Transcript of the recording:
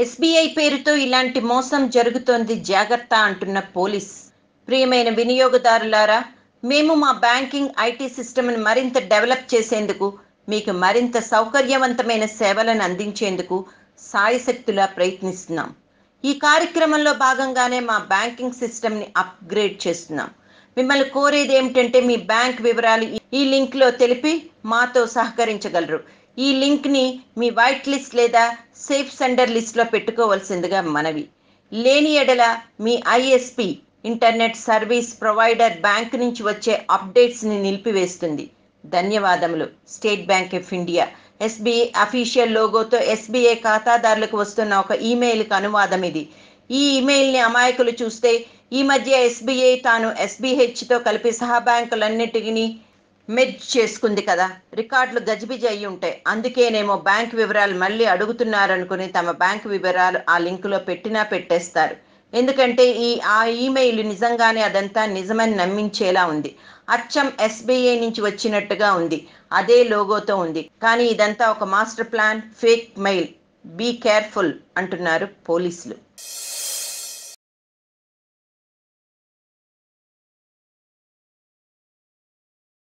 SBI పేరుతో ఇలాంటి మోసం జరుగుతోంది జాగ్రత్త అంటున్న పోలీస్ ప్రియమైన వినియోగదారులారా మేము మా బ్యాంకింగ్ ఐటీ సిస్టమ్ని మరింత డెవలప్ చేసేందుకు మీకు మరింత సౌకర్యవంతమైన సేవలను అందించేందుకు సాయశక్తులా ప్రయత్నిస్తున్నాం ఈ కార్యక్రమంలో భాగంగానే మా బ్యాంకింగ్ సిస్టమ్ని అప్గ్రేడ్ చేస్తున్నాం మిమ్మల్ని కోరేది ఏమిటంటే మీ బ్యాంక్ వివరాలు ఈ లింక్లో తెలిపి మాతో సహకరించగలరు ఈ లింక్ని మీ వైట్ లిస్ట్ లేదా సేఫ్ సెండర్ లిస్టులో పెట్టుకోవాల్సిందిగా మనవి లేని ఎడల మీ ISP internet service provider bank నుంచి వచ్చే అప్డేట్స్ని నిలిపివేస్తుంది ధన్యవాదములు State Bank of India SBI official లోగోతో ఎస్బీఐ ఖాతాదారులకు వస్తున్న ఒక ఈమెయిల్కి అనువాదం ఇది ఈ ఇమెయిల్ని అమాయకులు చూస్తే ఈ మధ్య ఎస్బీఐ తాను ఎస్బీహెచ్తో కలిపి సహా బ్యాంకులన్నిటినీ మెర్జ్ చేసుకుంది కదా రికార్డులు గజిబిజి అయి ఉంటాయి అందుకేనేమో బ్యాంక్ వివరాలు మళ్ళీ అడుగుతున్నారనుకుని తమ బ్యాంక్ వివరాలు ఆ లింకులో పెట్టినా పెట్టేస్తారు ఎందుకంటే ఈ ఆ ఈమెయిల్ నిజంగానే అదంతా నిజమని నమ్మించేలా ఉంది అచ్చం ఎస్బీఐ నుంచి వచ్చినట్టుగా ఉంది అదే లోగోతో ఉంది కానీ ఇదంతా ఒక master plan fake mail be careful అంటున్నారు పోలీసులు